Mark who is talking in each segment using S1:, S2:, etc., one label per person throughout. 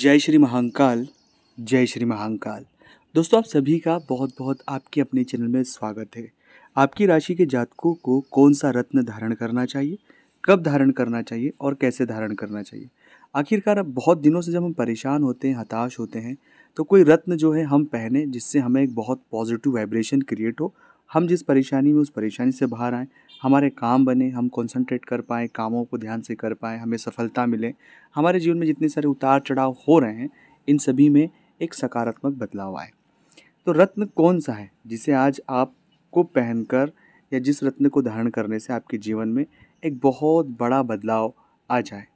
S1: जय श्री महाकाल जय श्री महाकाल दोस्तों आप सभी का बहुत बहुत आपके अपने चैनल में स्वागत है आपकी राशि के जातकों को कौन सा रत्न धारण करना चाहिए कब धारण करना चाहिए और कैसे धारण करना चाहिए आखिरकार अब बहुत दिनों से जब हम परेशान होते हैं हताश होते हैं तो कोई रत्न जो है हम पहने जिससे हमें एक बहुत पॉजिटिव वाइब्रेशन क्रिएट हो हम जिस परेशानी में उस परेशानी से बाहर आएँ हमारे काम बने हम कंसंट्रेट कर पाएँ कामों को ध्यान से कर पाएँ हमें सफलता मिले हमारे जीवन में जितने सारे उतार चढ़ाव हो रहे हैं इन सभी में एक सकारात्मक बदलाव आए तो रत्न कौन सा है जिसे आज आपको पहनकर या जिस रत्न को धारण करने से आपके जीवन में एक बहुत बड़ा बदलाव आ जाए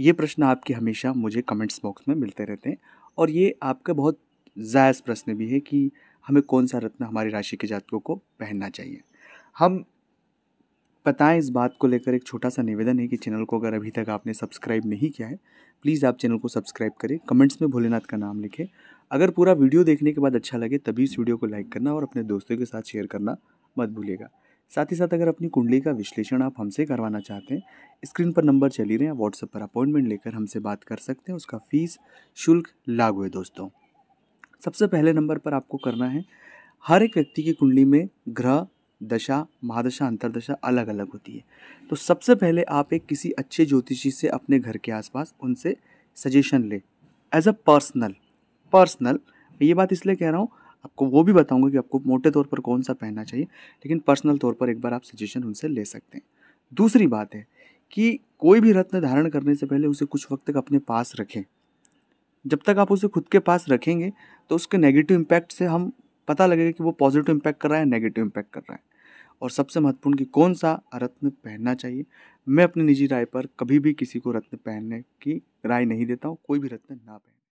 S1: ये प्रश्न आपके हमेशा मुझे कमेंट्स बॉक्स में मिलते रहते हैं और ये आपका बहुत जायज़ प्रश्न भी है कि हमें कौन सा रत्न हमारी राशि के जातकों को पहनना चाहिए हम पता है इस बात को लेकर एक छोटा सा निवेदन है कि चैनल को अगर अभी तक आपने सब्सक्राइब नहीं किया है प्लीज़ आप चैनल को सब्सक्राइब करें कमेंट्स में भोलेनाथ का नाम लिखें अगर पूरा वीडियो देखने के बाद अच्छा लगे तभी इस वीडियो को लाइक करना और अपने दोस्तों के साथ शेयर करना मत भूलिएगा साथ ही साथ अगर अपनी कुंडली का विश्लेषण आप हमसे करवाना चाहते हैं स्क्रीन पर नंबर चली रहे हैं व्हाट्सएप पर अपॉइंटमेंट लेकर हमसे बात कर सकते हैं उसका फ़ीस शुल्क लागू है दोस्तों सबसे पहले नंबर पर आपको करना है हर एक व्यक्ति की कुंडली में ग्रह दशा महादशा अंतरदशा अलग अलग होती है तो सबसे पहले आप एक किसी अच्छे ज्योतिषी से अपने घर के आसपास उनसे सजेशन लें एज अ पर्सनल पर्सनल ये बात इसलिए कह रहा हूँ आपको वो भी बताऊँगा कि आपको मोटे तौर पर कौन सा पहनना चाहिए लेकिन पर्सनल तौर पर एक बार आप सजेशन उनसे ले सकते हैं दूसरी बात है कि कोई भी रत्न धारण करने से पहले उसे कुछ वक्त तक अपने पास रखें जब तक आप उसे खुद के पास रखेंगे तो उसके नेगेटिव इम्पैक्ट से हम पता लगेगा कि वो पॉजिटिव इम्पैक्ट कर रहा है नेगेटिव इम्पैक्ट कर रहा है और सबसे महत्वपूर्ण कि कौन सा रत्न पहनना चाहिए मैं अपनी निजी राय पर कभी भी किसी को रत्न पहनने की राय नहीं देता हूँ कोई भी रत्न ना पहने